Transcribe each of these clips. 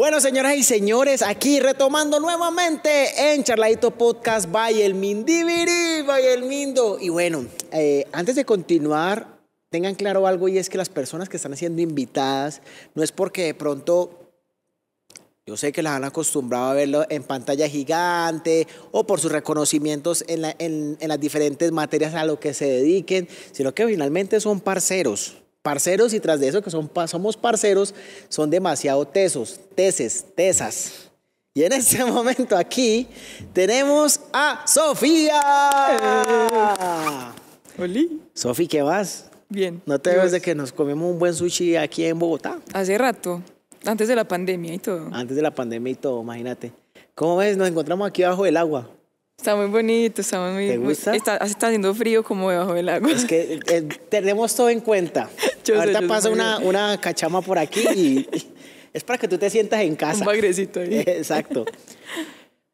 Bueno, señoras y señores, aquí retomando nuevamente en Charladito Podcast by el Mindibiri, el Mindo. Y bueno, eh, antes de continuar, tengan claro algo y es que las personas que están siendo invitadas no es porque de pronto yo sé que las han acostumbrado a verlo en pantalla gigante o por sus reconocimientos en, en, en las diferentes materias a lo que se dediquen, sino que finalmente son parceros, Parceros y tras de eso que somos parceros, son demasiado tesos, teses, tesas. Y en este momento aquí tenemos a Sofía. Hola. Eh. Sofi, ¿qué vas? Bien. ¿No te ves de que nos comemos un buen sushi aquí en Bogotá? Hace rato, antes de la pandemia y todo. Antes de la pandemia y todo, imagínate. ¿Cómo ves? Nos encontramos aquí abajo del agua. Está muy bonito, está muy... ¿Te gusta? Está, haciendo frío como debajo del agua. Es que eh, tenemos todo en cuenta. Ahorita pasa una, cachama por aquí y, es para que tú te sientas en casa. Un magrecito. Exacto.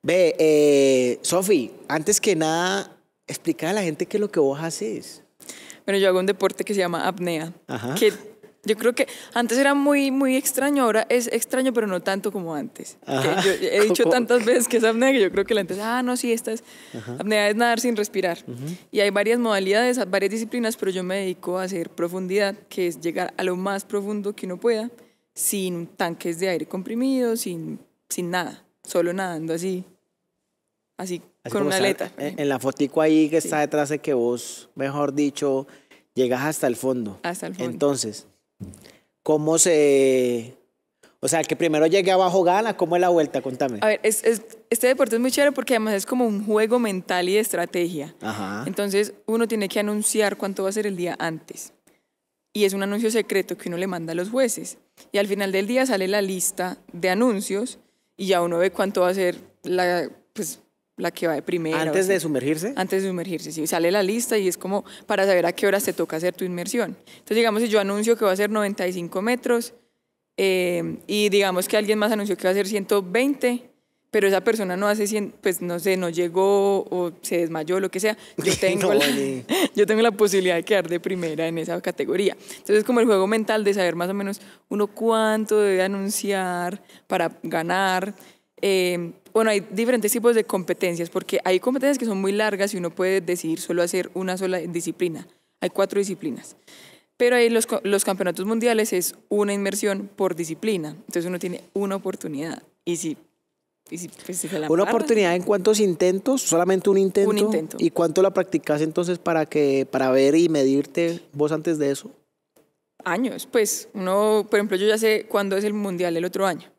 Ve, eh, Sofi, antes que nada, explica a la gente qué es lo que vos haces. Bueno, yo hago un deporte que se llama apnea, Ajá. que yo creo que antes era muy, muy extraño, ahora es extraño, pero no tanto como antes. he dicho tantas veces que es apnea que yo creo que la gente ah, no, sí, esta es. Apnea es nadar sin respirar. Y hay varias modalidades, varias disciplinas, pero yo me dedico a hacer profundidad, que es llegar a lo más profundo que uno pueda, sin tanques de aire comprimido, sin, sin nada, solo nadando así, así, con una aleta. En, la fotico ahí que está detrás de que vos, mejor dicho, llegas hasta el fondo. Hasta el fondo. Entonces ¿Cómo se... O sea, el que primero llegue abajo gana, ¿cómo es la vuelta? Contame. A ver, este deporte es muy chévere porque además es como un juego mental y de estrategia. Ajá. Entonces uno tiene que anunciar cuánto va a ser el día antes. Y es un anuncio secreto que uno le manda a los jueces. Y al final del día sale la lista de anuncios y ya uno ve cuánto va a ser la, pues, la que va de primera. ¿Antes de sumergirse? Antes de sumergirse, sí. Sale la lista y es como para saber a qué horas te toca hacer tu inmersión. Entonces, digamos, si yo anuncio que va a ser 95 metros eh, y digamos que alguien más anunció que va a ser 120, pero esa persona no hace 100, pues no sé, no llegó o se desmayó, lo que sea, yo tengo, la, yo tengo la posibilidad de quedar de primera en esa categoría. Entonces, es como el juego mental de saber más o menos uno cuánto debe anunciar para ganar. Eh, bueno, hay diferentes tipos de competencias, porque hay competencias que son muy largas y uno puede decidir solo hacer una sola disciplina. Hay cuatro disciplinas. Pero ahí los, campeonatos mundiales es una inmersión por disciplina. Entonces uno tiene una oportunidad. Y si y si, pues, una oportunidad en cuántos intentos, solamente un intento. Un intento. ¿Y cuánto la practicas entonces para que para ver y medirte vos antes de eso? Años, pues uno, por ejemplo, yo ya sé cuándo es el mundial el otro año.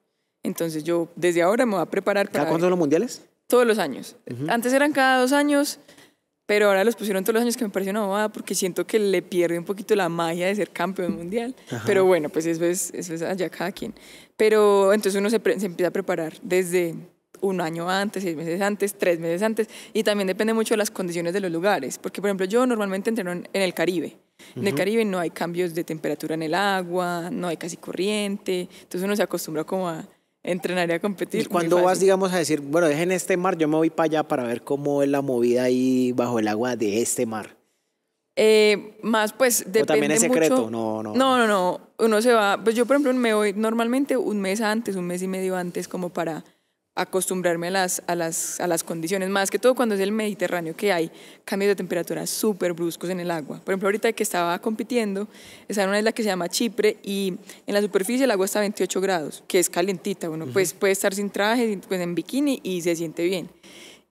Entonces yo desde ahora me voy a preparar para... ¿Cada cuándo los mundiales? Todos los años. Antes eran cada dos años, pero ahora los pusieron todos los años que me parece una bobada porque siento que le pierde un poquito la magia de ser campeón mundial. Pero bueno, pues eso es, eso es allá cada quien. Pero entonces uno se, empieza a preparar desde un año antes, seis meses antes, tres meses antes, y también depende mucho de las condiciones de los lugares, porque por ejemplo yo normalmente entreno en el Caribe. En el Caribe no hay cambios de temperatura en el agua, no hay casi corriente, entonces uno se acostumbra como a, entrenar y a competir. ¿Y cuando vas, digamos, a decir, bueno, dejen este mar, yo me voy para allá para ver cómo es la movida ahí bajo el agua de este mar? Eh, más pues depende también es secreto, mucho. no, no. No, no, no. Uno se va, pues yo por ejemplo me voy normalmente un mes antes, un mes y medio antes como para acostumbrarme a las, a las, condiciones, más que todo cuando es el Mediterráneo, que hay cambios de temperatura súper bruscos en el agua. Por ejemplo, ahorita que estaba compitiendo, esa en una isla que se llama Chipre y en la superficie el agua está a 28 grados, que es calentita bueno pues, puede estar sin traje, pues en bikini y se siente bien.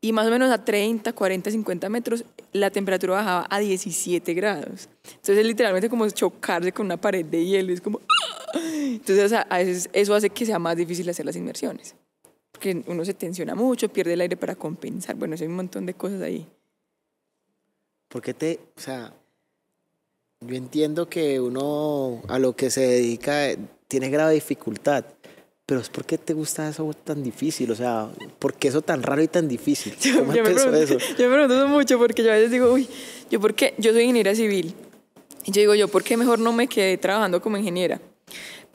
Y más o menos a 30, 40, 50 metros la temperatura bajaba a 17 grados. Entonces es literalmente como chocarse con una pared de hielo, es como... ¡ah! Entonces eso hace que sea más difícil hacer las inmersiones que uno se tensiona mucho, pierde el aire para compensar. Bueno, hay un montón de cosas ahí. Porque te, o sea, yo entiendo que uno a lo que se dedica eh, tiene grave dificultad, pero es porque te gusta eso tan difícil, o sea, ¿por qué eso tan raro y tan difícil? Yo, me, pregunto, eso? mucho porque yo a veces digo, uy, yo qué yo soy ingeniera civil. Y yo digo, yo, ¿por qué mejor no me quedé trabajando como ingeniera?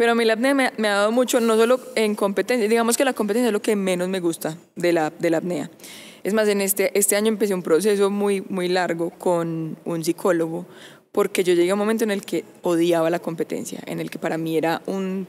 Pero a mí la apnea me, ha dado mucho, no solo en competencia, digamos que la competencia es lo que menos me gusta de la, de la apnea. Es más, en este, este año empecé un proceso muy, muy largo con un psicólogo, porque yo llegué a un momento en el que odiaba la competencia, en el que para mí era un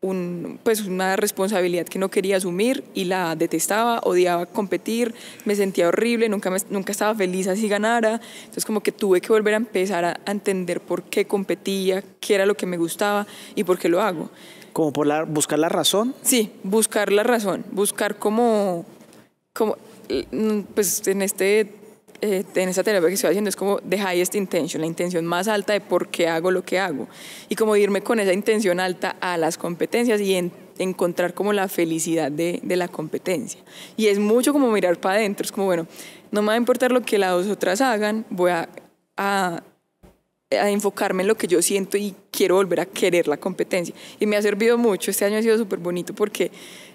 un, pues una responsabilidad que no quería asumir y la detestaba, odiaba competir, me sentía horrible, nunca, nunca estaba feliz así ganara. Entonces como que tuve que volver a empezar a, entender por qué competía, qué era lo que me gustaba y por qué lo hago. ¿Como por buscar la razón? Sí, buscar la razón, buscar como, como pues en este eh, en esta terapia que estoy haciendo es como the highest intention, la intención más alta de por qué hago lo que hago. Y como irme con esa intención alta a las competencias y encontrar como la felicidad de, de, la competencia. Y es mucho como mirar para adentro, es como, bueno, no me va a importar lo que las otras hagan, voy a, a a enfocarme en lo que yo siento y quiero volver a querer la competencia. Y me ha servido mucho, este año ha sido súper bonito porque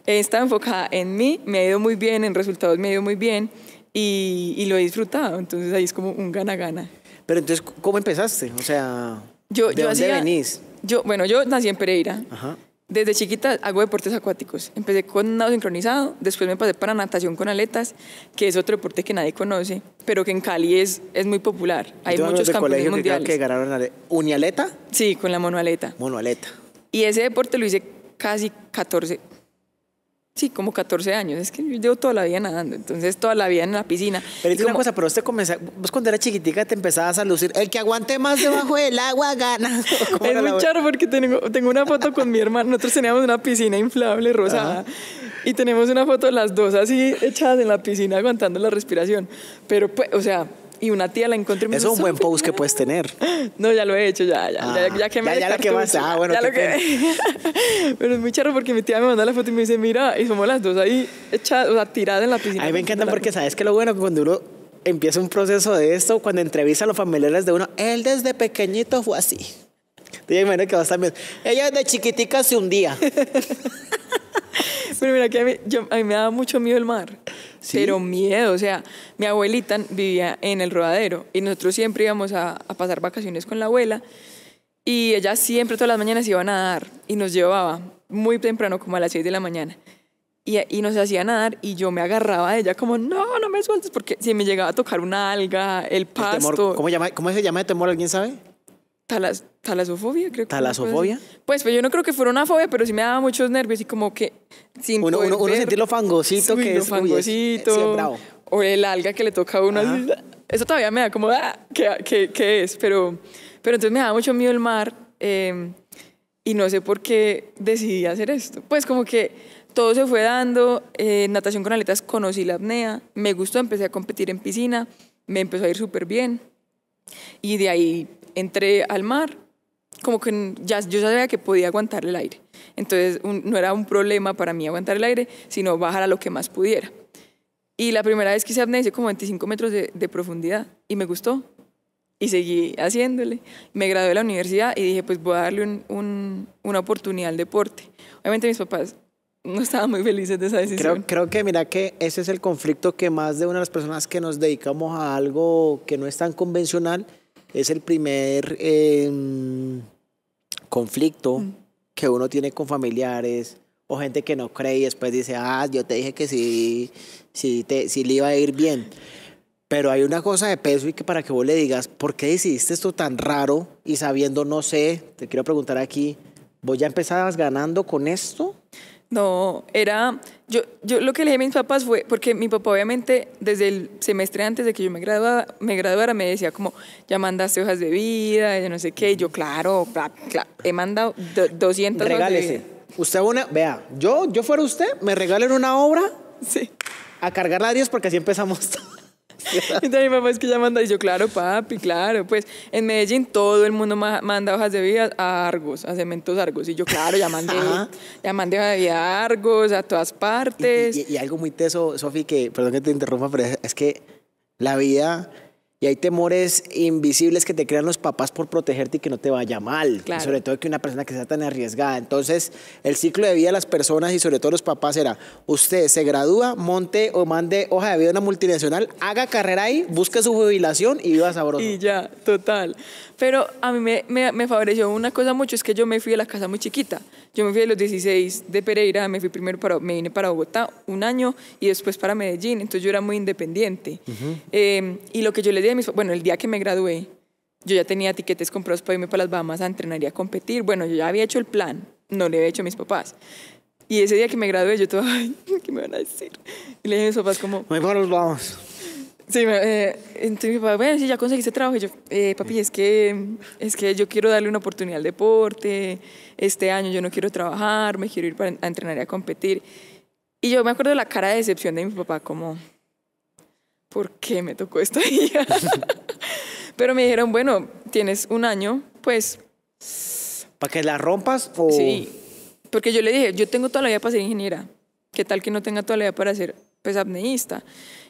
he estado enfocada en mí, me ha ido muy bien, en resultados me ha ido muy bien, y, y lo he disfrutado. Entonces ahí es como un gana-gana. Pero entonces, ¿cómo empezaste? O sea, yo, ¿de yo dónde venís? Yo, bueno, yo nací en Pereira. Ajá. Desde chiquita hago deportes acuáticos. Empecé con nado sincronizado, después me pasé para natación con aletas, que es otro deporte que nadie conoce, pero que en Cali es, es muy popular. Hay muchos campeones mundiales. Que, que ganaron unialeta? Sí, con la monoaleta. Monoaleta. Y ese deporte lo hice casi 14, Sí, como 14 años. Es que yo llevo toda la vida nadando, entonces toda la vida en la piscina. Pero es una cosa, pero usted comenzó, cuando era chiquitica te empezabas a lucir, el que aguante más debajo del agua gana. Es muy porque tengo, tengo una foto con mi hermano, nosotros teníamos una piscina inflable rosada ah. y tenemos una foto de las dos así echadas en la piscina aguantando la respiración. Pero, pues, o sea, y una tía la encontré. Eso es un buen post que puedes tener. No, ya lo he hecho, ya, ya, ah, ya, ya me Ya, ya lo que... Ah, Pero es muy chévere porque mi tía me mandó la foto y me dice, mira, y somos las dos ahí echadas, o sea, tiradas en la piscina. A mí me encanta porque sabes que lo bueno que cuando uno empieza un proceso de esto, cuando entrevista a los familiares de uno, él desde pequeñito fue así. Te imagino que vas Ella desde chiquitica se hundía. Pero mira que a mí, a mí me daba mucho miedo el mar. Cero pero miedo. O sea, mi abuelita vivía en el rodadero y nosotros siempre íbamos a, pasar vacaciones con la abuela y ella siempre todas las mañanas iba a nadar y nos llevaba muy temprano, como a las 6 de la mañana. Y, nos hacía nadar y yo me agarraba de ella como, no, no me sueltes, porque si me llegaba a tocar una alga, el pasto... El ¿cómo, ¿Cómo se llama de temor? ¿Alguien sabe? talas, talasofobia, creo que. ¿Talasofobia? Pues, pues, yo no creo que fuera una fobia, pero sí me daba muchos nervios y como que Uno, uno, sentir lo fangosito que lo fangosito. o el alga que le toca a uno. eso todavía me da como, ah, ¿qué, qué, ¿qué, es? Pero, pero entonces me daba mucho miedo el mar em, y no sé por qué decidí hacer esto. Pues como que todo se fue dando, eh, natación con aletas conocí la apnea, me gustó, empecé a competir en piscina, me empezó a ir súper bien. Y de ahí entré al mar, como que ya, yo ya sabía que podía aguantar el aire. Entonces no era un problema para mí aguantar el aire, sino bajar a lo que más pudiera. Y la primera vez que hice apnea hice como 25 metros de, profundidad y me gustó. Y seguí haciéndole. Me gradué de la universidad y dije, pues voy a darle un, una oportunidad al deporte. Obviamente mis papás no estaban muy felices de esa decisión. Creo, creo, que, mira, que ese es el conflicto que más de una de las personas que nos dedicamos a algo que no es tan convencional, es el primer em, conflicto mm. que uno tiene con familiares o gente que no cree y después dice, ah, yo te dije que sí, si te, sí le iba a ir bien. Pero hay una cosa de peso y que para que vos le digas, ¿por qué decidiste esto tan raro? Y sabiendo, no sé, te quiero preguntar aquí, ¿vos ya empezabas ganando con esto? No, era, yo, yo lo que le dije a mis papás fue, porque mi papá obviamente desde el semestre antes de que yo me graduara, me, graduara, me decía como, ya mandaste hojas de vida, ya no sé qué, yo claro, he mandado 200 Regálese. Usted una, vea, yo, yo fuera usted, me regalen una obra sí. a cargarla a Dios porque así empezamos Entonces mi mamá es que ya manda, y yo, claro, papi, claro. Pues en Medellín todo el mundo manda hojas de vida a Argos, a Cementos Argos. Y yo, claro, ya mandé, ya mandé hojas de vida a Argos, a todas partes. Y, algo muy teso, Sofi, que, perdón que te interrumpa, pero es que la vida y hay temores invisibles que te crean los papás por protegerte y que no te vaya mal. sobre todo que una persona que sea tan arriesgada. Entonces, el ciclo de vida de las personas y sobre todo los papás era, usted se gradúa, monte o mande hoja de vida a una multinacional, haga carrera ahí, busque su jubilación y viva sabroso. Y ya, total. Pero a mí me, favoreció una cosa mucho, es que yo me fui a la casa muy chiquita. Yo me fui a los 16 de Pereira, me fui primero para, me vine para Bogotá un año y después para Medellín, entonces yo era muy independiente. Em, y lo que yo le dije a mis bueno, el día que me gradué, yo ya tenía tiquetes comprados para irme para las Bahamas a entrenar y a competir. Bueno, yo ya había hecho el plan, no le había hecho a mis papás. Y ese día que me gradué, yo todo, ay, ¿qué me van a decir? Y le dije a mis papás como... Mejor vamos. Sí, eh, entonces mi papá, bueno, sí, ya conseguiste trabajo. yo, eh, papi, es que, es que yo quiero darle una oportunidad al deporte. Este año yo no quiero trabajar, me quiero ir para, a entrenar y a competir. Y yo me acuerdo de la cara de decepción de mi papá, como, ¿por qué me tocó esto? Pero me dijeron, bueno, tienes un año, pues... ¿Para que la rompas? O... Sí, porque yo le dije, yo tengo toda la vida para ser ingeniera. ¿Qué tal que no tenga toda la vida para ser, pues, apneísta?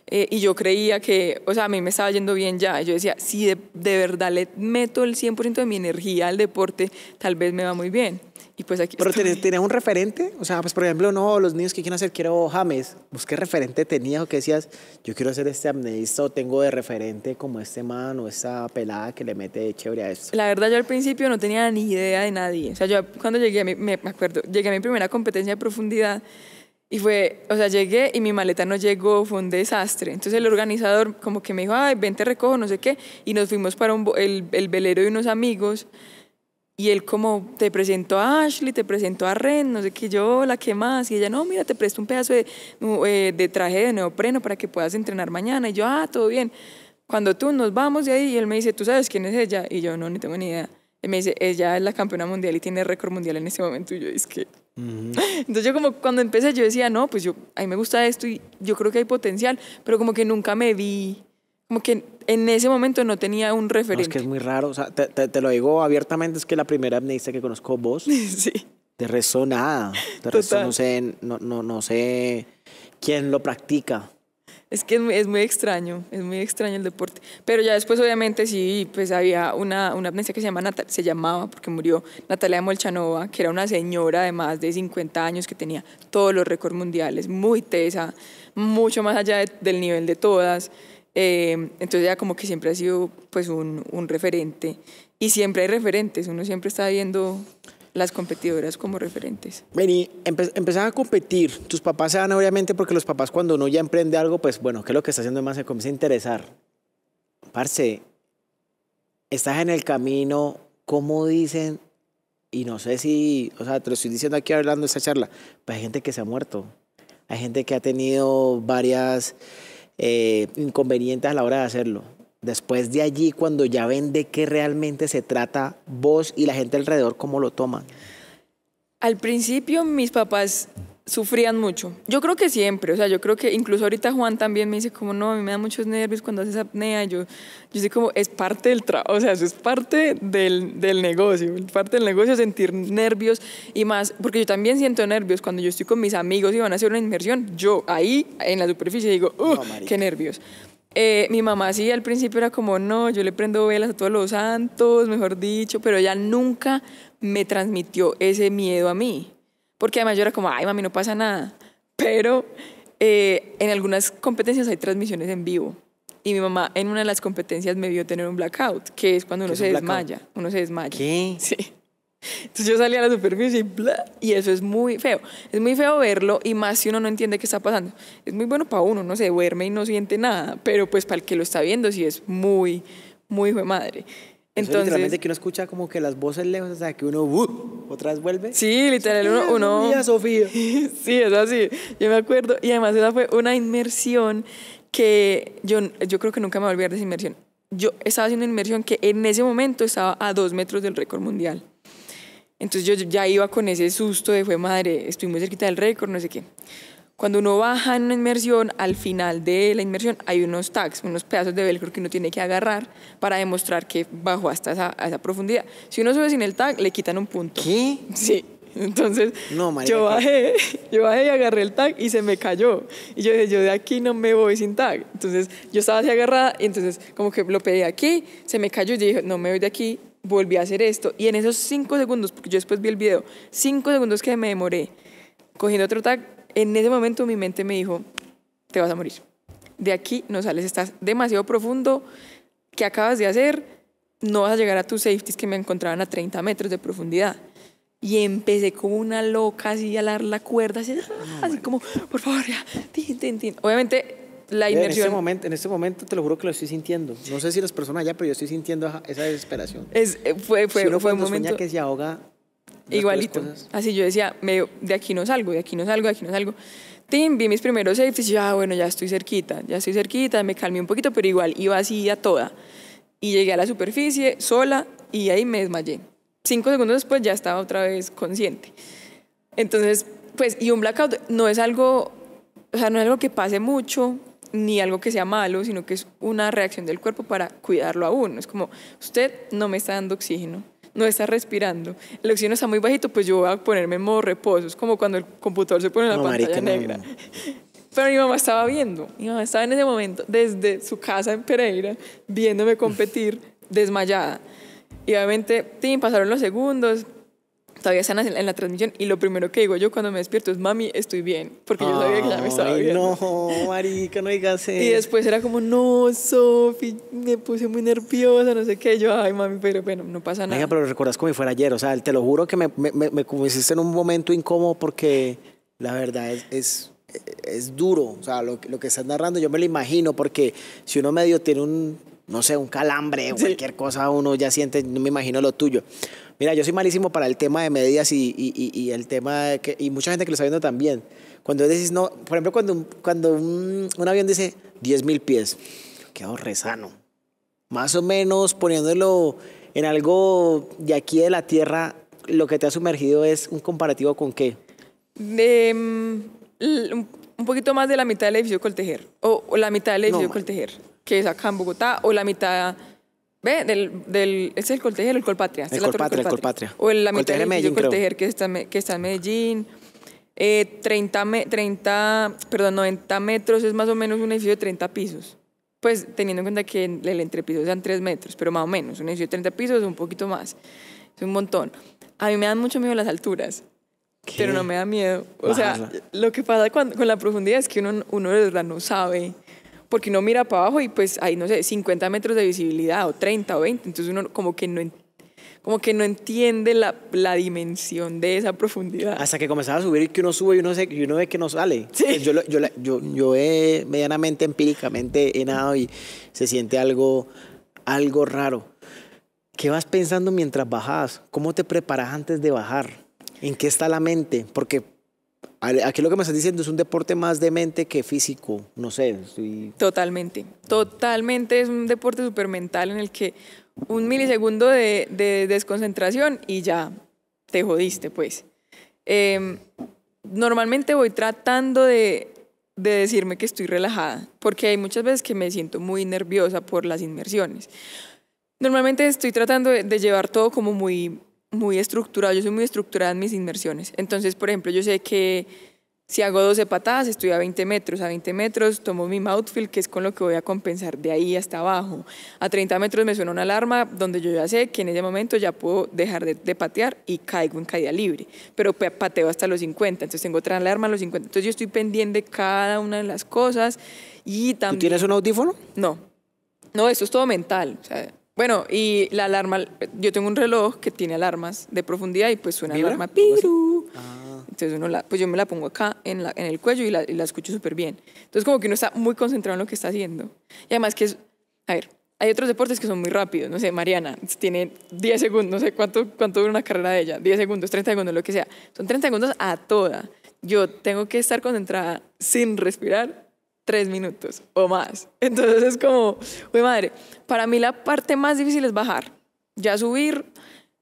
Eh, y yo creía que, o sea, a mí me estaba yendo bien ya. Yo decía, si de, verdad le meto el 100% de mi energía al deporte, tal vez me va muy bien. Y pues aquí Pero tenés, un referente, o sea, pues por ejemplo, no, los niños que quieren hacer, quiero James, qué referente tenías o qué decías? Yo quiero hacer este amnista o tengo de referente como este man o esta pelada que le mete de chévere a esto. La verdad, yo al principio no tenía ni idea de nadie. O sea, yo cuando llegué, me acuerdo, llegué a mi primera competencia de profundidad y fue, o sea, llegué y mi maleta no llegó, fue un desastre. Entonces el organizador como que me dijo, ay, ven, te recojo, no sé qué. Y nos fuimos para un, el, velero de unos amigos. Y él como, te presentó a Ashley, te presentó a Ren, no sé qué, yo, la que más. Y ella, no, mira, te presto un pedazo de, eh, de traje de neopreno para que puedas entrenar mañana. Y yo, ah, todo bien. Cuando tú nos vamos de ahí, y él me dice, ¿tú sabes quién es ella? Y yo, no, ni tengo ni idea. Él me dice, ella es la campeona mundial y tiene récord mundial en ese momento. Y yo, es que entonces yo como cuando empecé yo decía, no, pues yo, a mí me gusta esto y yo creo que hay potencial, pero como que nunca me vi, como que en ese momento no tenía un referente. es que es muy raro, te, lo digo abiertamente, es que la primera amnista que conozco vos, sí. te rezo nada, te rezo, no sé, no, no, no sé quién lo practica. Es que es muy, extraño, es muy extraño el deporte. Pero ya después, obviamente, sí, pues había una, una que se, llama se llamaba, porque murió Natalia Molchanova, que era una señora de más de 50 años que tenía todos los récords mundiales, muy tesa, mucho más allá del nivel de todas. Eh, entonces ya como que siempre ha sido pues un, un referente y siempre hay referentes, uno siempre está viendo las competidoras como referentes. Vení, empezás a competir, tus papás se dan obviamente porque los papás cuando no ya emprende algo, pues bueno, ¿qué es lo que está haciendo más? Se comienza a interesar. Parce, estás en el camino, ¿cómo dicen? Y no sé si, o sea, te lo estoy diciendo aquí hablando de esta charla, pues hay gente que se ha muerto, hay gente que ha tenido varias eh, inconvenientes a la hora de hacerlo. Después de allí, cuando ya ven de qué realmente se trata vos y la gente alrededor, ¿cómo lo toman? Al principio mis papás sufrían mucho. Yo creo que siempre, o sea, yo creo que incluso ahorita Juan también me dice como, no, a mí me da muchos nervios cuando haces apnea, yo, yo sé como, es parte del trabajo, o sea, eso es parte del, negocio, es parte del negocio sentir nervios y más, porque yo también siento nervios cuando yo estoy con mis amigos y van a hacer una inmersión, yo ahí en la superficie digo, uh, qué nervios. Eh, mi mamá sí al principio era como, no, yo le prendo velas a todos los santos, mejor dicho, pero ella nunca me transmitió ese miedo a mí. Porque además yo era como, ay, mami, no pasa nada. Pero eh, en algunas competencias hay transmisiones en vivo. Y mi mamá en una de las competencias me vio tener un blackout, que es cuando uno se desmaya. Uno se desmaya. ¿Qué? Sí. Entonces yo salí a la superficie y, bla, y eso es muy feo. Es muy feo verlo y más si uno no entiende qué está pasando. Es muy bueno para uno, no se duerme y no siente nada, pero pues para el que lo está viendo sí es muy, muy hijo de madre. Entonces, Eso literalmente que uno escucha como que las voces lejos o sea que uno uh, otra vez vuelve. Sí, literal uno, uno... Sofía, Sofía. sí, es así. Yo me acuerdo y además esa fue una inmersión que yo yo creo que nunca me voy a olvidar de esa inmersión. Yo estaba haciendo una inmersión que en ese momento estaba a dos metros del récord mundial. Entonces yo ya iba con ese susto de fue madre, estoy muy cerquita del récord, no sé qué. Cuando uno baja en una inmersión, al final de la inmersión hay unos tags, unos pedazos de velcro que uno tiene que agarrar para demostrar que bajó hasta esa, profundidad. Si uno sube sin el tag, le quitan un punto. ¿Qué? Sí. Entonces no, yo bajé, yo bajé y agarré el tag y se me cayó. Y yo dije, yo de aquí no me voy sin tag. Entonces yo estaba así agarrada y entonces como que lo pegué aquí, se me cayó y dije, no me voy de aquí volví a hacer esto. Y en esos cinco segundos, porque yo después vi el video, cinco segundos que me demoré cogiendo otro tag, en ese momento mi mente me dijo, te vas a morir. De aquí no sales, estás demasiado profundo. ¿Qué acabas de hacer? No vas a llegar a tus safeties que me encontraban a 30 metros de profundidad. Y empecé como una loca así a alar la cuerda, así, así como, por favor, ya, tin, tin, tin. Obviamente la inmersión. En ese, momento, en momento te lo juro que lo estoy sintiendo. No sé si las personas allá, pero yo estoy sintiendo esa desesperación. Es, eh, fue fue, fue un momento que se ahoga. Igualito. Así yo decía, me, de aquí no salgo, de aquí no salgo, de aquí no salgo. Tim, vi mis primeros safeties y ah, bueno, ya estoy cerquita, ya estoy cerquita, me calmé un poquito, pero igual iba así a toda. Y llegué a la superficie sola y ahí me desmayé. Cinco segundos después ya estaba otra vez consciente. Entonces, pues, y un blackout no es algo, o sea, no es algo que pase mucho, ni algo que sea malo, sino que es una reacción del cuerpo para cuidarlo uno... Es como, usted no me está dando oxígeno, no está respirando, el oxígeno está muy bajito, pues yo voy a ponerme en modo reposo. Es como cuando el computador se pone en la pantalla negra. Pero mi mamá estaba viendo, mi mamá estaba en ese momento desde su casa en Pereira, viéndome competir desmayada. Y obviamente, tim, pasaron los segundos, todavía sanas en la transmisión y lo primero que digo yo cuando me despierto es, mami, estoy bien, porque yo sabía que ya me estaba bien. No, marica, no digas eso. Y después era como, no, Sofi, me puse muy nerviosa, no sé qué. Yo, ay, mami, pero bueno, no pasa nada. Venga, pero recuerdas como si fuera ayer, o sea, te lo juro que me, me, me, hiciste en un momento incómodo porque la verdad es, es es duro, o sea, lo, lo, que estás narrando yo me lo imagino, porque si uno medio tiene un, no sé, un calambre o cualquier cosa, uno ya siente, no me imagino lo tuyo. Mira, yo soy malísimo para el tema de medidas y, el tema de que, y mucha gente que lo está viendo también. Cuando decís, no, por ejemplo, cuando, un, cuando un, avión dice 10.000 pies, quedó sano. Más o menos poniéndolo en algo de aquí de la Tierra, lo que te ha sumergido es un comparativo con qué? De, em, un poquito más de la mitad del edificio Coltejer, o, la mitad del edificio Coltejer, que es acá en Bogotá, o la mitad Ve, del, del, es el Coltejer, el Colpatria. El, Colpatria, el Colpatria. O el la Medellín, que está, que está en Medellín. 30, eh, 30, perdón, 90 metros es más o menos un edificio de 30 pisos. Pues teniendo en cuenta que el entrepiso sean 3 metros, pero más o menos. Un edificio de 30 pisos es un poquito más. Es un montón. A mí me dan mucho miedo las alturas. Pero no me da miedo. O sea, lo que pasa con la profundidad es que uno, uno de verdad no sabe porque uno mira para abajo y pues hay, no sé, 50 metros de visibilidad o 30 o 20, entonces uno como que no, como que no entiende la, la dimensión de esa profundidad. Hasta que comenzaba a subir y que uno sube y uno, y uno ve que no sale. Pues, yo, yo, yo, yo he medianamente, empíricamente he nadado y se siente algo, algo raro. ¿Qué vas pensando mientras bajas? ¿Cómo te preparas antes de bajar? ¿En qué está la mente? Porque Aquí lo que me estás diciendo es un deporte más de mente que físico, no sé. Totalmente, totalmente es un deporte súper mental en el que un milisegundo de, desconcentración y ya te jodiste, pues. Em, normalmente voy tratando de, decirme que estoy relajada, porque hay muchas veces que me siento muy nerviosa por las inmersiones. Normalmente estoy tratando de llevar todo como muy muy estructurado, yo soy muy estructurada en mis inmersiones. Entonces, por ejemplo, yo sé que si hago 12 patadas, estoy a 20 metros. A 20 metros tomo mi mouthfeel, que es con lo que voy a compensar de ahí hasta abajo. A 30 metros me suena una alarma donde yo ya sé que en ese momento ya puedo dejar de, patear y caigo en caída libre. Pero pateo hasta los 50, entonces tengo otra alarma a los 50. Entonces yo estoy pendiente de cada una de las cosas y también... tienes un audífono? No. No, eso es todo mental. O sea, bueno, y la alarma, yo tengo un reloj que tiene alarmas de profundidad y pues suena la alarma piru. Ah. Entonces uno pues yo me la pongo acá en, la, en el cuello y la, la escucho súper bien. Entonces como que uno está muy concentrado en lo que está haciendo. Y además que es, a ver, hay otros deportes que son muy rápidos, no sé, Mariana tiene 10 segundos, no sé cuánto, cuánto dura una carrera de ella, 10 segundos, 30 segundos, lo que sea. Son 30 segundos a toda. Yo tengo que estar concentrada sin respirar tres minutos o más. Entonces es como, uy madre, para mí la parte más difícil es bajar. Ya subir,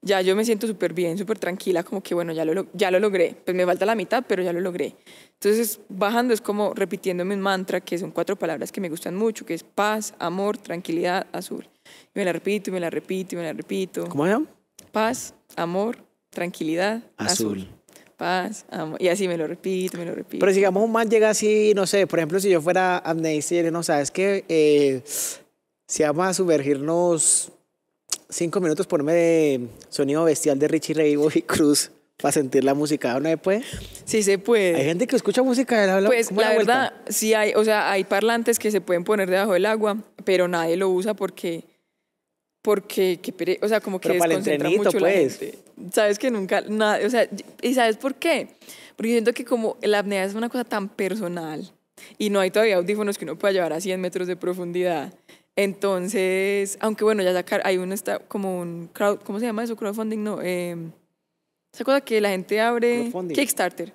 ya yo me siento súper bien, súper tranquila, como que bueno, ya lo, ya lo logré. Pues me falta la mitad, pero ya lo logré. Entonces bajando es como repitiéndome mi mantra, que son cuatro palabras que me gustan mucho, que es paz, amor, tranquilidad, azul. Y me la repito, y me la repito, y me la repito. ¿Cómo llama? Paz, amor, tranquilidad, azul. Y así me lo repito, me lo repito. Pero digamos, un mal llega así, no sé, por ejemplo, si yo fuera amnésico, no sabes que eh, si vamos a sumergirnos cinco minutos, medio de sonido bestial de Richie Ray y Cruz para sentir la música, ¿no se puede? Sí se puede. Hay gente que escucha música del habla. Pues la, la verdad, sí hay, o sea, hay parlantes que se pueden poner debajo del agua, pero nadie lo usa porque porque o sea, como que desconcentra mucho pues. la gente. Sabes que nunca nada, o sea, y sabes por qué? Porque siento que como la apnea es una cosa tan personal y no hay todavía audífonos que uno pueda llevar a 100 metros de profundidad. Entonces, aunque bueno, ya sacar, hay uno está como un crowd, ¿cómo se llama eso? Crowdfunding, no, eh, esa cosa que la gente abre Kickstarter.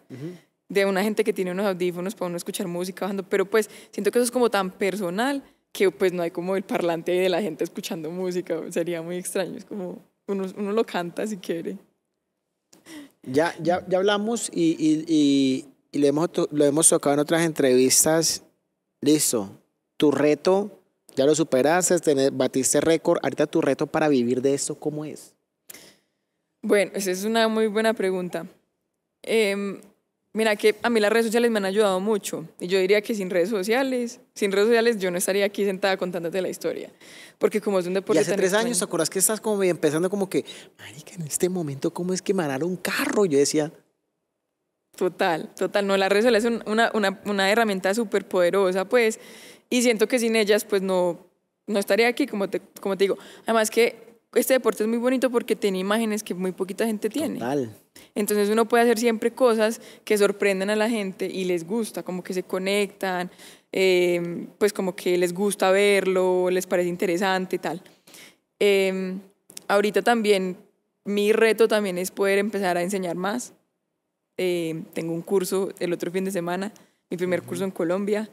De una gente que tiene unos audífonos para uno escuchar música bajando, pero pues siento que eso es como tan personal que pues no hay como el parlante de la gente escuchando música, sería muy extraño, es como uno, uno lo canta si quiere. Ya, ya, hablamos y, y, y, lo, hemos, lo hemos tocado en otras entrevistas, listo, tu reto, ya lo superaste, batiste récord, ahorita tu reto para vivir de eso ¿cómo es? Bueno, esa es una muy buena pregunta. Em, Mira que a mí las redes sociales me han ayudado mucho y yo diría que sin redes sociales, sin redes sociales yo no estaría aquí sentada contándote la historia, porque como es un deporte... Y hace tres años, ¿te acuerdas que estás como empezando como que, marica, en este momento, ¿cómo es que marar un carro? Yo decía... Total, total, no, las redes sociales son una, herramienta súper poderosa, pues, y siento que sin ellas, pues, no, no estaría aquí, como te, como te digo. Además que este deporte es muy bonito porque tiene imágenes que muy poquita gente tiene. Entonces uno puede hacer siempre cosas que sorprenden a la gente y les gusta, como que se conectan, em, pues como que les gusta verlo, les parece interesante y tal. Em, ahorita también mi reto también es poder empezar a enseñar más. Em, tengo un curso el otro fin de semana, mi primer curso en Colombia.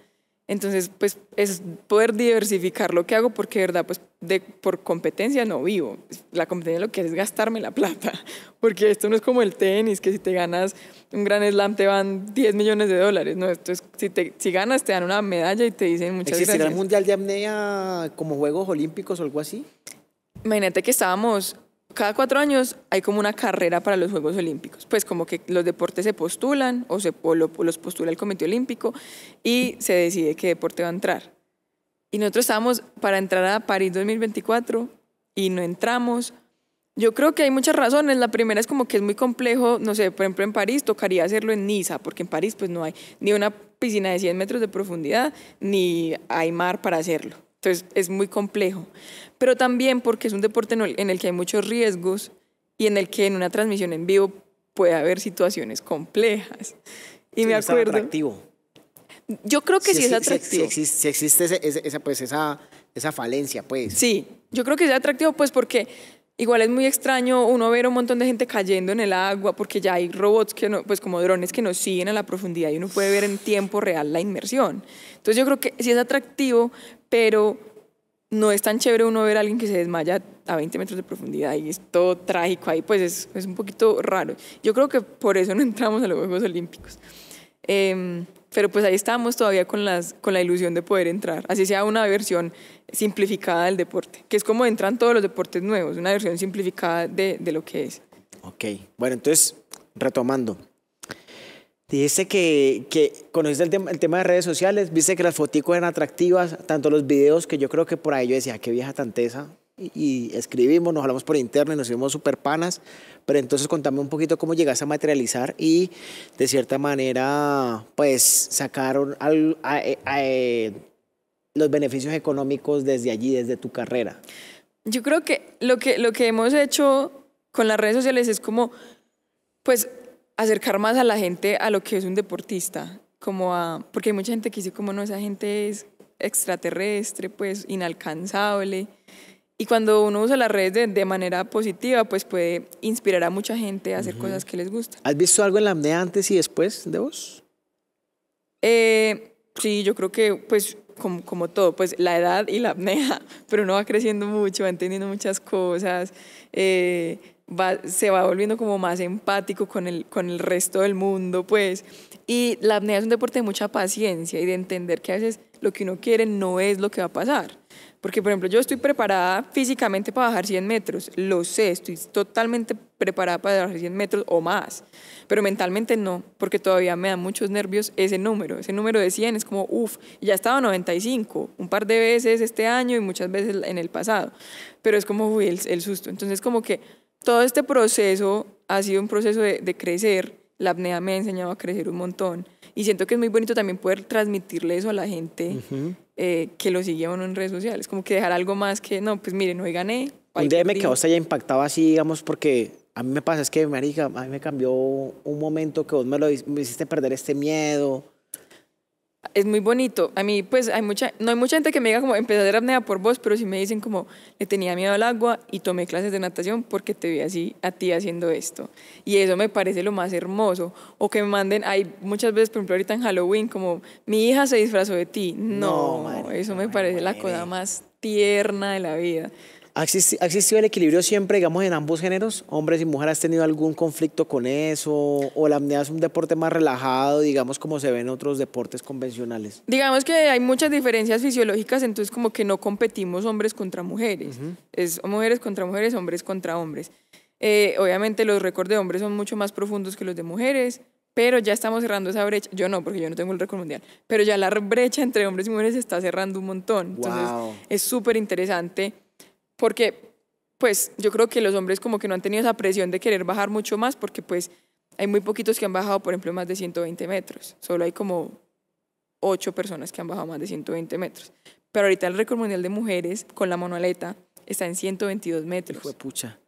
Entonces, pues es poder diversificar lo que hago porque, de verdad, pues de, por competencia no vivo. Pues, la competencia lo que hace es gastarme la plata, porque esto no es como el tenis, que si te ganas un gran slam te van 10 millones de dólares. No, esto es, si, te, si ganas te dan una medalla y te dicen muchas Si gracias. el Mundial de Apnea como Juegos Olímpicos o algo así? Imagínate que estábamos cada cuatro años hay como una carrera para los Juegos Olímpicos, pues como que los deportes se postulan o, se, los postula el Comité Olímpico y se decide qué deporte va a entrar. Y nosotros estábamos para entrar a París 2024 y no entramos. Yo creo que hay muchas razones. La primera es como que es muy complejo, no sé, por ejemplo en París tocaría hacerlo en Niza, porque en París pues no hay ni una piscina de 100 metros de profundidad, ni hay mar para hacerlo. Entonces es muy complejo. Pero también porque es un deporte en el que hay muchos riesgos y en el que en una transmisión en vivo puede haber situaciones complejas. Y me acuerdo... Es atractivo. Yo creo que sí, es atractivo. Si, existe esa, pues, esa, esa falencia, pues. Sí, yo creo que es atractivo pues porque igual es muy extraño uno ver un montón de gente cayendo en el agua porque ya hay robots que no, pues como drones que nos siguen a la profundidad y uno puede ver en tiempo real la inmersión. Entonces yo creo que sí es atractivo, pero no es tan chévere uno ver a alguien que se desmaya a 20 metros de profundidad y es todo trágico ahí, pues es, es un poquito raro. Yo creo que por eso no entramos a los Juegos Olímpicos. Em, pero pues ahí estamos todavía con, las, con la ilusión de poder entrar, así sea una versión simplificada del deporte, que es como entran todos los deportes nuevos, una versión simplificada de, de lo que es. Ok, bueno, entonces, retomando, Dijiste que, que conociste el tema, el tema de redes sociales, viste que las foticos eran atractivas, tanto los videos que yo creo que por ahí yo decía, ah, qué vieja tanteza. Y, y escribimos, nos hablamos por internet, nos hicimos súper panas. Pero entonces contame un poquito cómo llegaste a materializar y de cierta manera, pues sacaron al, los beneficios económicos desde allí, desde tu carrera. Yo creo que lo que, lo que hemos hecho con las redes sociales es como, pues acercar más a la gente a lo que es un deportista, como a, porque hay mucha gente que dice como no, esa gente es extraterrestre, pues inalcanzable. Y cuando uno usa las redes de, manera positiva, pues puede inspirar a mucha gente a hacer cosas que les gusta ¿Has visto algo en la apnea antes y después de vos? Eh, sí, yo creo que pues como, como, todo, pues la edad y la apnea, pero uno va creciendo mucho, va entendiendo muchas cosas, eh, se va volviendo como más empático con el, con el resto del mundo, pues. Y la apnea es un deporte de mucha paciencia y de entender que a veces lo que uno quiere no es lo que va a pasar. Porque, por ejemplo, yo estoy preparada físicamente para bajar 100 metros, lo sé, estoy totalmente preparada para bajar 100 metros o más, pero mentalmente no, porque todavía me dan muchos nervios ese número, ese número de 100 es como, uff, ya estaba 95, un par de veces este año y muchas veces en el pasado, pero es como, uy, el, el susto. Entonces, como que todo este proceso ha sido un proceso de, crecer. La apnea me ha enseñado a crecer un montón. Y siento que es muy bonito también poder transmitirle eso a la gente eh, que lo sigue en redes sociales. Como que dejar algo más que, no, pues miren, hoy gané. Un DM que a vos haya impactado así, digamos, porque a mí me pasa, es que, marica, a mí me cambió un momento que vos me lo me hiciste perder este miedo, es muy bonito. A mí, pues, hay mucha, no hay mucha gente que me diga como empecé a hacer apnea por vos, pero si me dicen como le tenía miedo al agua y tomé clases de natación porque te vi así a ti haciendo esto. Y eso me parece lo más hermoso. O que me manden, hay muchas veces, por ejemplo, ahorita en Halloween, como mi hija se disfrazó de ti. No, eso me parece la cosa más tierna de la vida. ¿Ha existido, el equilibrio siempre, digamos, en ambos géneros? ¿Hombres y mujeres has tenido algún conflicto con eso? ¿O la apnea es un deporte más relajado, digamos, como se ve en otros deportes convencionales? Digamos que hay muchas diferencias fisiológicas, entonces como que no competimos hombres contra mujeres. Es mujeres contra mujeres, hombres contra hombres. Eh, obviamente los récords de hombres son mucho más profundos que los de mujeres, pero ya estamos cerrando esa brecha. Yo no, porque yo no tengo el récord mundial, pero ya la brecha entre hombres y mujeres se está cerrando un montón. Entonces es súper interesante porque pues yo creo que los hombres como que no han tenido esa presión de querer bajar mucho más porque pues hay muy poquitos que han bajado, por ejemplo, más de 120 metros. Solo hay como ocho personas que han bajado más de 120 metros. Pero ahorita el récord mundial de mujeres con la monoleta está en 122 metros. pucha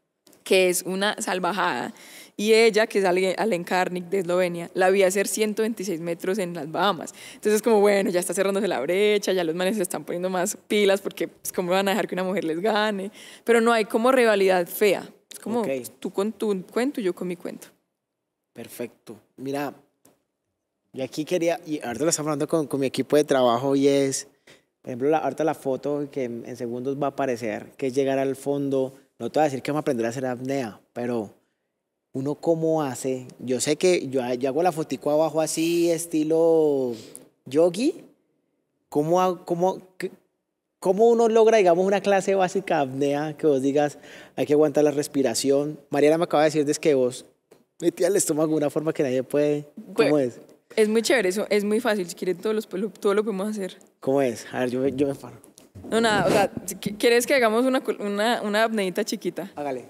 que es una salvajada. Y ella, que es al encarnic de Eslovenia, la vi hacer 126 metros en las Bahamas. Entonces, como bueno, ya está cerrándose la brecha, ya los manes se están poniendo más pilas porque, pues, ¿cómo van a dejar que una mujer les gane? Pero no hay como rivalidad fea. Es como tú con tu cuento, yo con mi cuento. Perfecto. Mira, y aquí quería, y ahorita lo estamos hablando con, con, mi equipo de trabajo y es, por ejemplo, la, ahorita la foto que en, segundos va a aparecer, que es llegar al fondo no te voy a decir que vamos a aprender a hacer apnea, pero uno cómo hace, yo sé que yo, yo hago la fotico abajo así, estilo yogi, ¿cómo, cómo, cómo uno logra, digamos, una clase básica de apnea que vos digas, hay que aguantar la respiración? Mariana me acaba de decir, es que vos metías el estómago de una forma que nadie puede. ¿Cómo pues, es? Es muy chévere, eso es muy fácil. Si quieren, todos, todo lo podemos hacer. ¿Cómo es? A ver, yo, yo me paro. No, nada, o sea, ¿quieres que hagamos una, una, una apneita chiquita? Hágale.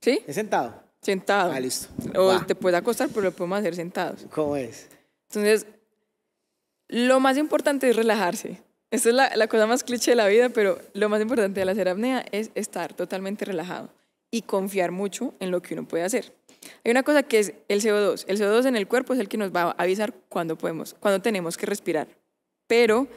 ¿Sí? ¿Es sentado? Sentado. Ah, listo. O te puedes acostar, pero lo podemos hacer sentados. ¿Cómo es? Entonces, lo más importante es relajarse. Esta es la, la, cosa más cliché de la vida, pero lo más importante al hacer apnea es estar totalmente relajado y confiar mucho en lo que uno puede hacer. Hay una cosa que es el CO2. El CO2 en el cuerpo es el que nos va a avisar cuando podemos, cuando tenemos que respirar. Pero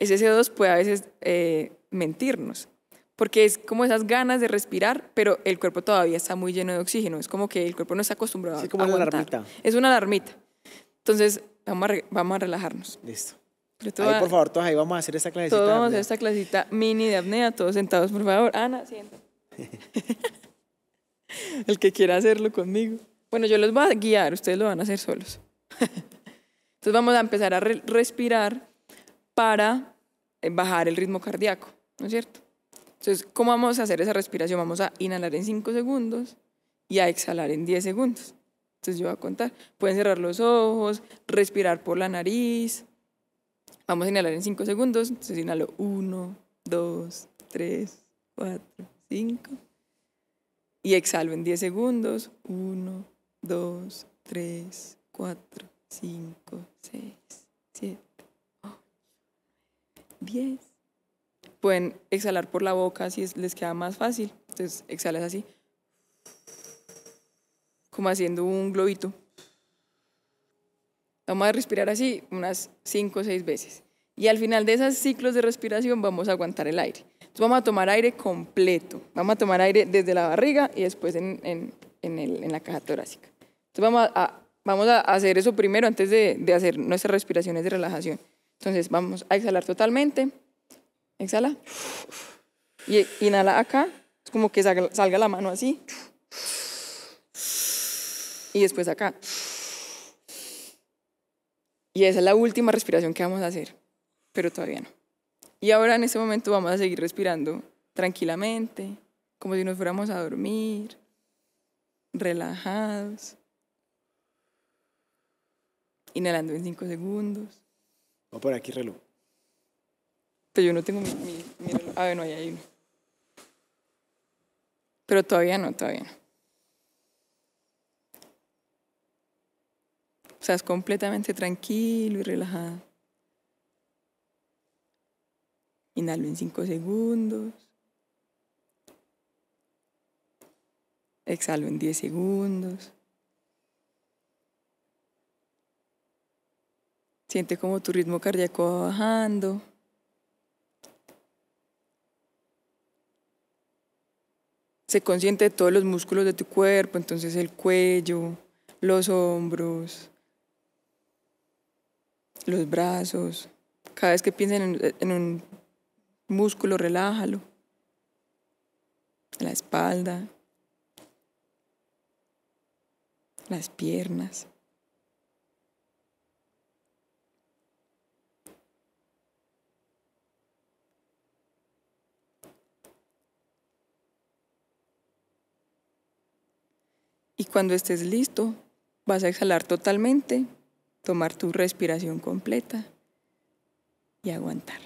ese CO2 puede a veces eh, mentirnos, porque es como esas ganas de respirar, pero el cuerpo todavía está muy lleno de oxígeno, es como que el cuerpo no está acostumbrado a a Es como una alarmita. Es una alarmita. Entonces, vamos a, vamos a relajarnos. Listo. Ahí, por favor, todos ahí vamos a hacer esta clasecita. Todos vamos a hacer esta clasecita mini de apnea, todos sentados, por favor. Ana, sienta. el que quiera hacerlo conmigo. Bueno, yo los voy a guiar, ustedes lo van a hacer solos. Entonces vamos a empezar a respirar para eh, bajar el ritmo cardíaco, ¿no es cierto? Entonces, ¿cómo vamos a hacer esa respiración? Vamos a inhalar en 5 segundos y a exhalar en 10 segundos. Entonces yo voy a contar. Pueden cerrar los ojos, respirar por la nariz. Vamos a inhalar en 5 segundos. Entonces inhalo 1, 2, 3, 4, 5. Y exhalo en 10 segundos. 1, 2, 3, 4, 5, 6, 7. 10. Pueden exhalar por la boca si les queda más fácil. Entonces exhalas así. Como haciendo un globito. Vamos a respirar así unas 5 o 6 veces. Y al final de esos ciclos de respiración vamos a aguantar el aire. Entonces vamos a tomar aire completo. Vamos a tomar aire desde la barriga y después en, la caja torácica. Entonces vamos a, vamos a hacer eso primero antes de hacer nuestras respiraciones de relajación. Entonces vamos a exhalar totalmente. Exhala. Y inhala acá. Es como que salga, la mano así. Y después acá. Y esa es la última respiración que vamos a hacer, pero todavía no. Y ahora en este momento vamos a seguir respirando tranquilamente, como si nos fuéramos a dormir, relajados. Inhalando en 5 segundos. ¿O por aquí reloj. Pero pues yo no tengo mi, reloj. Ah, bueno, ahí hay uno. Pero todavía no, todavía no. O sea, es completamente tranquilo y relajado. Inhalo en cinco segundos. Exhalo en 10 segundos. Siente como tu ritmo cardíaco va bajando. Se consciente de todos los músculos de tu cuerpo, entonces el cuello, los hombros, los brazos. Cada vez que piensen en un músculo, relájalo. La espalda, las piernas. Y cuando estés listo, vas a exhalar totalmente, tomar tu respiración completa y aguantar.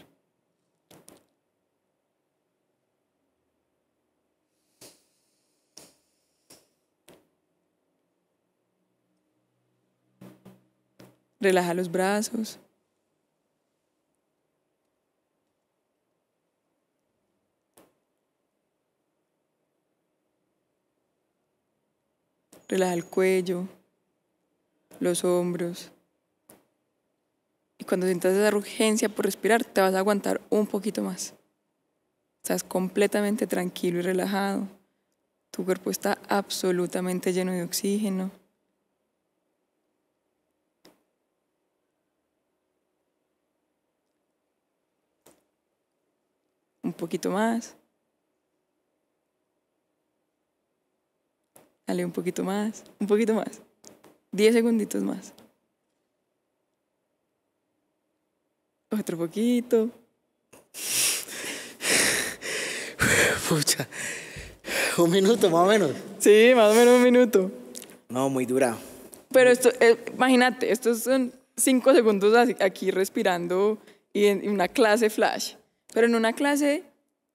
Relaja los brazos, Relaja el cuello, los hombros. Y cuando sientas esa urgencia por respirar, te vas a aguantar un poquito más. Estás completamente tranquilo y relajado. Tu cuerpo está absolutamente lleno de oxígeno. Un poquito más. Dale un poquito más, un poquito más. Diez segunditos más. Otro poquito. Pucha. Un minuto más o menos. Sí, más o menos un minuto. No, muy dura. Pero esto, eh, imagínate, estos son cinco segundos aquí respirando y en una clase flash. Pero en una clase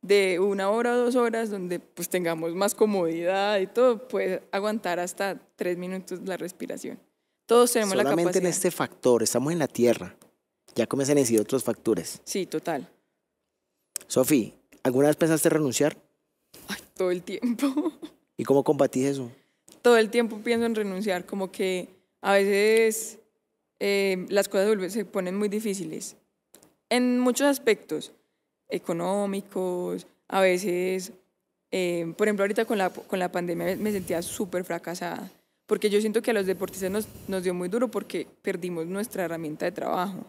de una hora o dos horas donde pues tengamos más comodidad y todo, puede aguantar hasta tres minutos la respiración. Todos tenemos la capacidad. en este factor, estamos en la tierra. Ya comienzan a decir otros factores. Sí, total. Sofi, ¿alguna vez pensaste renunciar? todo el tiempo. ¿Y cómo combatís eso? Todo el tiempo pienso en renunciar, como que a veces eh, las cosas se ponen muy difíciles. En muchos aspectos económicos, a veces, eh, por ejemplo, ahorita con la, con la pandemia me sentía súper fracasada, porque yo siento que a los deportistas nos, nos dio muy duro porque perdimos nuestra herramienta de trabajo.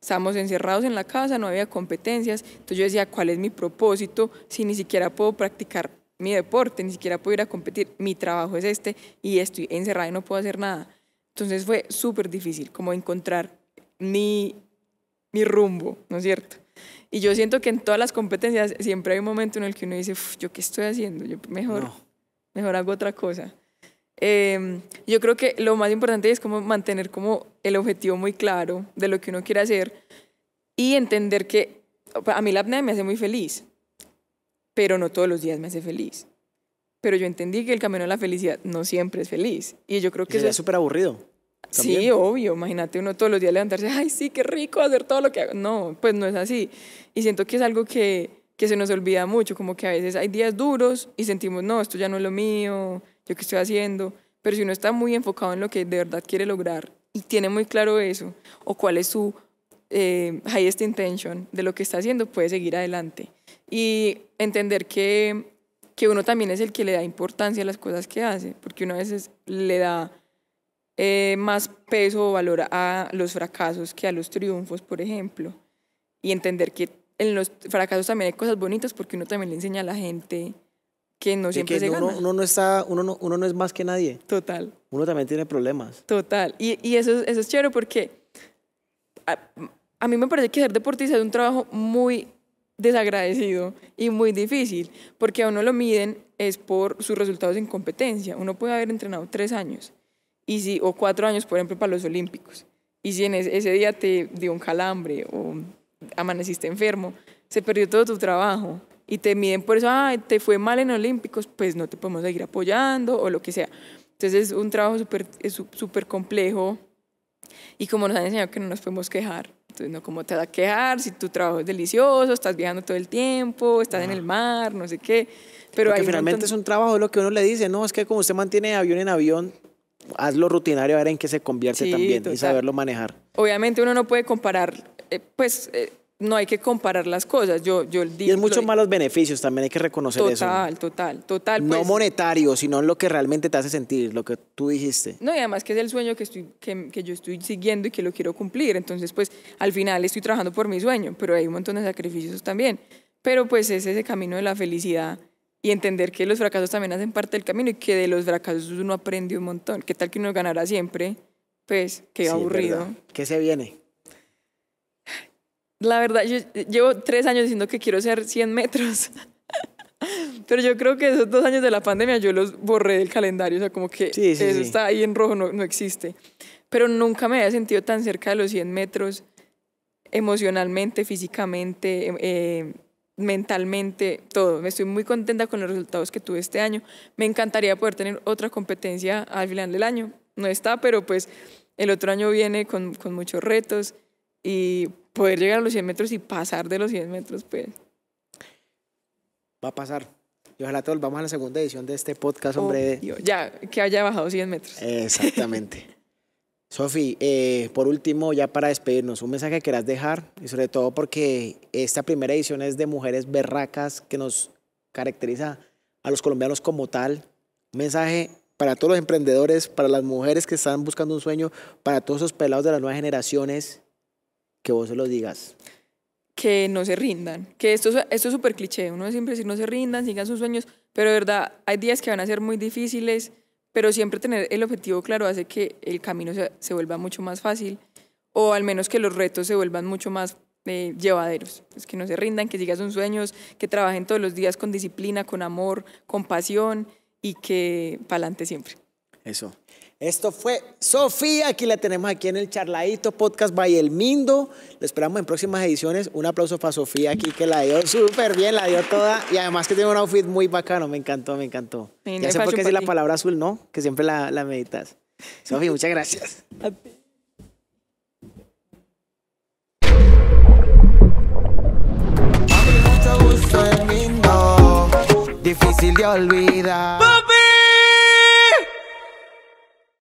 Estábamos encerrados en la casa, no había competencias, entonces yo decía, ¿cuál es mi propósito si ni siquiera puedo practicar mi deporte, ni siquiera puedo ir a competir, mi trabajo es este y estoy encerrada y no puedo hacer nada? Entonces fue súper difícil como encontrar mi, mi rumbo, ¿no es cierto? Y yo siento que en todas las competencias siempre hay un momento en el que uno dice, ¿yo qué estoy haciendo? Yo mejor, mejor hago otra cosa. Em, yo creo que lo más importante es como mantener como el objetivo muy claro de lo que uno quiere hacer y entender que a mí la apnea me hace muy feliz, pero no todos los días me hace feliz. Pero yo entendí que el camino a la felicidad no siempre es feliz. Y yo creo que... es súper aburrido. Sí, obvio, imagínate uno todos los días levantarse, ay, sí, qué rico hacer todo lo que hago. No, pues no es así. Y siento que es algo que, que se nos olvida mucho, como que a veces hay días duros y sentimos, no, esto ya no es lo mío, yo qué estoy haciendo. Pero si uno está muy enfocado en lo que de verdad quiere lograr y tiene muy claro eso, o cuál es su eh, highest intention de lo que está haciendo, puede seguir adelante. Y entender que, que uno también es el que le da importancia a las cosas que hace, porque uno a veces le da eh, más peso o valor a los fracasos que a los triunfos, por ejemplo. Y entender que en los fracasos también hay cosas bonitas porque uno también le enseña a la gente que no siempre se uno, gana. Uno no, está, uno, uno no es más que nadie. Total. Uno también tiene problemas. Total. Y, eso, es chévere porque a, a mí me parece que ser deportista es un trabajo muy desagradecido y muy difícil porque a uno lo miden es por sus resultados en competencia. Uno puede haber entrenado tres años o cuatro años, por ejemplo, para los Olímpicos. Y si en ese, día te dio un calambre o amaneciste enfermo, se perdió todo tu trabajo y te miden por eso, te fue mal en los Olímpicos, pues no te podemos seguir apoyando o lo que sea. Entonces es un trabajo súper super complejo y como nos han enseñado que no nos podemos quejar, entonces no como te vas a quejar si tu trabajo es delicioso, estás viajando todo el tiempo, estás en el mar, no sé qué. Pero Porque finalmente es un trabajo, lo que uno le dice, no, es que como usted mantiene avión en avión, Hazlo rutinario a ver en qué se convierte también y saberlo manejar. Obviamente uno no puede comparar, eh, pues eh, no hay que comparar las cosas. Yo, yo digo, y es muchos malos beneficios, también hay que reconocer eso. Total, total, total. no pues. monetario, sino en lo que realmente te hace sentir, lo que tú dijiste. No, y además que es el sueño que, estoy, que, que yo estoy siguiendo y que lo quiero cumplir. Entonces, pues al final estoy trabajando por mi sueño, pero hay un montón de sacrificios también. Pero pues es ese camino de la felicidad y entender que los fracasos también hacen parte del camino y que de los fracasos uno aprende un montón. ¿Qué tal que uno ganará siempre? Pues qué aburrido. ¿Qué se viene? La verdad, yo llevo tres años diciendo que quiero ser 100 metros. Pero yo creo que esos dos años de la pandemia yo los borré del calendario. O sea, como que eso está ahí en rojo, no, existe. Pero nunca me había sentido tan cerca de los 100 metros emocionalmente, físicamente, em, eh, mentalmente, todo. me Estoy muy contenta con los resultados que tuve este año. Me encantaría poder tener otra competencia al final del año. No está, pero pues el otro año viene con, muchos retos y poder llegar a los 100 metros y pasar de los 100 metros, pues. Va a pasar. Y ojalá todos vamos a la segunda edición de este podcast, hombre. ya, que haya bajado 100 metros. Exactamente. Sofi, eh, por último, ya para despedirnos, un mensaje que quieras dejar y sobre todo porque esta primera edición es de mujeres berracas que nos caracteriza a los colombianos como tal. Un mensaje para todos los emprendedores, para las mujeres que están buscando un sueño, para todos esos pelados de las nuevas generaciones, que vos se los digas. Que no se rindan, que esto, esto es súper cliché, uno siempre dice no se rindan, sigan sus sueños, pero de verdad hay días que van a ser muy difíciles pero siempre tener el objetivo claro hace que el camino se, vuelva mucho más fácil o al menos que los retos se vuelvan mucho más eh, llevaderos, es pues que no se rindan, que sigan sus sueños, que trabajen todos los días con disciplina, con amor, con pasión y que para adelante siempre. Eso. Esto fue Sofía, aquí la tenemos aquí en el Charladito Podcast by El Mindo. lo esperamos en próximas ediciones. Un aplauso para Sofía aquí que la dio súper bien, la dio toda y además que tiene un outfit muy bacano, me encantó, me encantó. ya sé por qué decir la palabra azul, ¿no? Que siempre la, meditas. Sofía, muchas gracias. Difícil de olvidar.